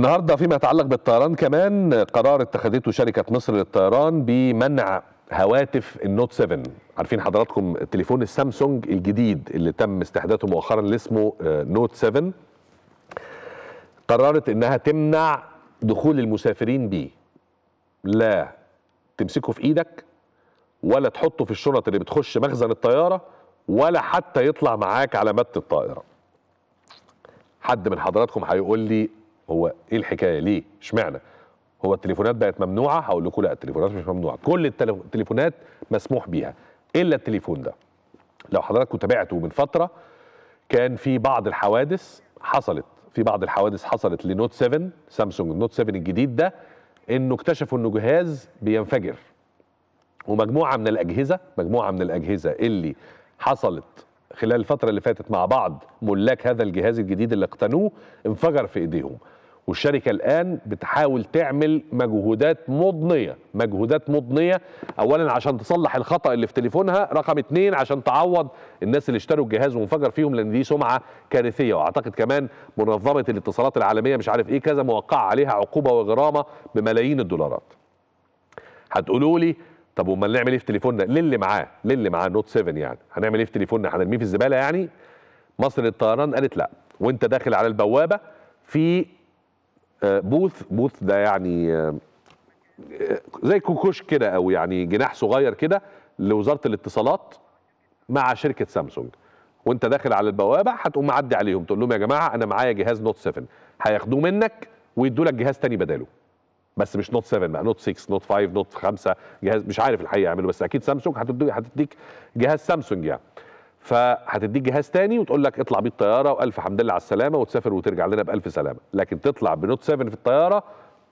النهارده فيما يتعلق بالطيران كمان قرار اتخذته شركه مصر للطيران بمنع هواتف النوت 7 عارفين حضراتكم تليفون السامسونج الجديد اللي تم استحداثه مؤخرا اللي اسمه آه، نوت 7 قررت انها تمنع دخول المسافرين بيه لا تمسكه في ايدك ولا تحطه في الشنط اللي بتخش مخزن الطياره ولا حتى يطلع معاك على مت الطائره حد من حضراتكم هيقول لي هو ايه الحكايه ليه اشمعنى هو التليفونات بقت ممنوعه هقول لكم لا التليفونات مش ممنوعه كل التليفونات مسموح بيها الا التليفون ده لو حضراتكم تابعتوا من فتره كان في بعض الحوادث حصلت في بعض الحوادث حصلت لنوت 7 سامسونج النوت 7 الجديد ده انه اكتشفوا انه جهاز بينفجر ومجموعه من الاجهزه مجموعه من الاجهزه اللي حصلت خلال الفتره اللي فاتت مع بعض ملاك هذا الجهاز الجديد اللي اقتنوه انفجر في ايديهم والشركة الآن بتحاول تعمل مجهودات مضنية مجهودات مضنية أولا عشان تصلح الخطأ اللي في تليفونها رقم اتنين عشان تعوض الناس اللي اشتروا الجهاز وانفجر فيهم لأن دي سمعة كارثية وأعتقد كمان منظمة الاتصالات العالمية مش عارف إيه كذا موقع عليها عقوبة وغرامة بملايين الدولارات هتقولوا لي طب امال نعمل ايه في تليفوننا للي معاه للي معاه نوت 7 يعني هنعمل ايه في تليفوننا هنرميه في الزباله يعني مصر للطيران قالت لا وانت داخل على البوابه في بوث بوث ده يعني آه، زي كوكوش كده او يعني جناح صغير كده لوزاره الاتصالات مع شركه سامسونج وانت داخل على البوابه هتقوم معدي عليهم تقول لهم يا جماعه انا معايا جهاز نوت 7 هياخدوه منك ويدوا لك جهاز تاني بداله بس مش نوت 7 بقى نوت 6 نوت 5 نوت 5 جهاز مش عارف الحقيقه يعمله بس اكيد سامسونج هتديك جهاز سامسونج يعني فهتديك جهاز تاني وتقول لك اطلع بيه الطياره والف حمد لله على السلامه وتسافر وترجع لنا بالف سلامه لكن تطلع بنوت 7 في الطياره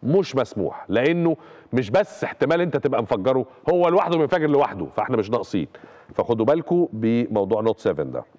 مش مسموح لانه مش بس احتمال انت تبقى مفجره هو لوحده بينفجر لوحده فاحنا مش ناقصين فخدوا بالكم بموضوع نوت 7 ده